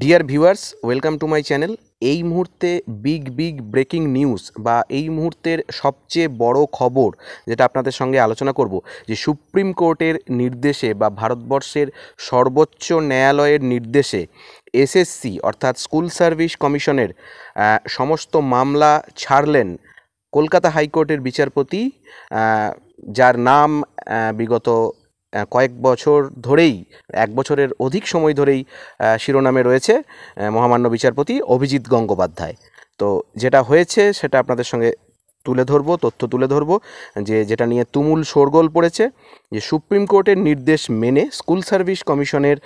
deer viewers welcome to my channel এই মুহূর্তে big big breaking news বা এই মুহূর্তের সবচেয়ে বড় খবর যেটা আপনাদের সঙ্গে আলোচনা করব যে সুপ্রিম কোর্টের নির্দেশে বা ভারতবর্ষের সর্বোচ্চ ন্যায়ালয়ের নির্দেশে এসএসসি অর্থাৎ স্কুল সার্ভিস কমিশনের সমস্ত মামলা ছাড়লেন কলকাতা হাইকোর্টের বিচারপতি যার নাম বিগত কয়েক বছর ধরেই এক বছরের অধিক সময় ধরেই শিরোনামে রয়েছে মহামান্য বিচারপতি অভিজিৎ গঙ্গোপাধ্যায় তো যেটা হয়েছে সেটা আপনাদের সঙ্গে তুলে ধরবো তথ্য তুলে ধরবো যে যেটা নিয়ে তুমুল শোরগোল পড়েছে যে সুপ্রিম কোর্টের নির্দেশ মেনে স্কুল সার্ভিস কমিশনের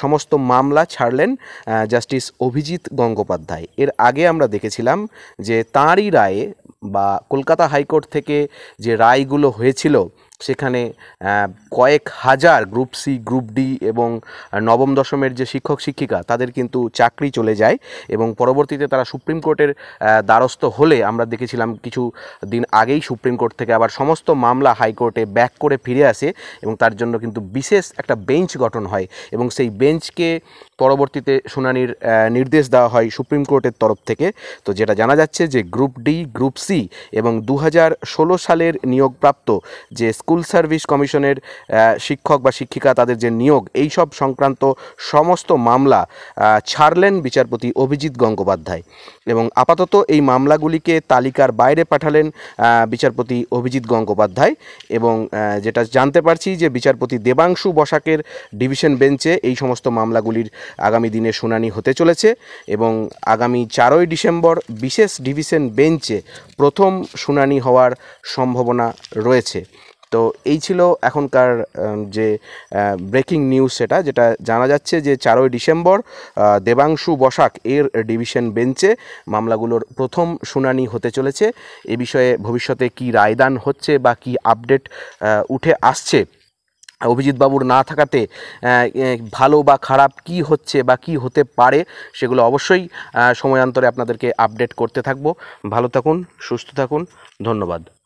সমস্ত মামলা ছাড়লেন জাস্টিস অভিজিৎ গঙ্গোপাধ্যায় এর আগে আমরা দেখেছিলাম যে তাঁরই রায়ে বা কলকাতা হাইকোর্ট থেকে যে রায়গুলো হয়েছিল সেখানে কয়েক হাজার গ্রুপ সি গ্রুপ ডি এবং নবম দশমের যে শিক্ষক শিক্ষিকা তাদের কিন্তু চাকরি চলে যায় এবং পরবর্তীতে তারা সুপ্রিম কোর্টের দ্বারস্থ হলে আমরা দেখেছিলাম কিছু দিন আগেই সুপ্রিম কোর্ট থেকে আবার সমস্ত মামলা হাইকোর্টে ব্যাক করে ফিরে আসে এবং তার জন্য কিন্তু বিশেষ একটা বেঞ্চ গঠন হয় এবং সেই বেঞ্চকে পরবর্তীতে শুনানির নির্দেশ দেওয়া হয় সুপ্রিম কোর্টের তরফ থেকে তো যেটা জানা যাচ্ছে যে গ্রুপ ডি গ্রুপ সি এবং দু সালের নিয়োগপ্রাপ্ত যে স্কুল সার্ভিস কমিশনের শিক্ষক বা শিক্ষিকা তাদের যে নিয়োগ এই সব সংক্রান্ত সমস্ত মামলা ছাড়লেন বিচারপতি অভিজিৎ গঙ্গোপাধ্যায় এবং আপাতত এই মামলাগুলিকে তালিকার বাইরে পাঠালেন বিচারপতি অভিজিৎ গঙ্গোপাধ্যায় এবং যেটা জানতে পারছি যে বিচারপতি দেবাংশু বসাকের ডিভিশন বেঞ্চে এই সমস্ত মামলাগুলির আগামী দিনে শুনানি হতে চলেছে এবং আগামী চারই ডিসেম্বর বিশেষ ডিভিশন বেঞ্চে প্রথম শুনানি হওয়ার সম্ভাবনা রয়েছে তো এই ছিল এখনকার যে ব্রেকিং নিউজ সেটা যেটা জানা যাচ্ছে যে চারই ডিসেম্বর দেবাংশু বসাক এর ডিভিশন বেঞ্চে মামলাগুলোর প্রথম শুনানি হতে চলেছে এ বিষয়ে ভবিষ্যতে কি রায়দান হচ্ছে বা কি আপডেট উঠে আসছে অভিজিৎবাবুর না থাকাতে ভালো বা খারাপ কি হচ্ছে বা কি হতে পারে সেগুলো অবশ্যই সময়ান্তরে আপনাদেরকে আপডেট করতে থাকবো ভালো থাকুন সুস্থ থাকুন ধন্যবাদ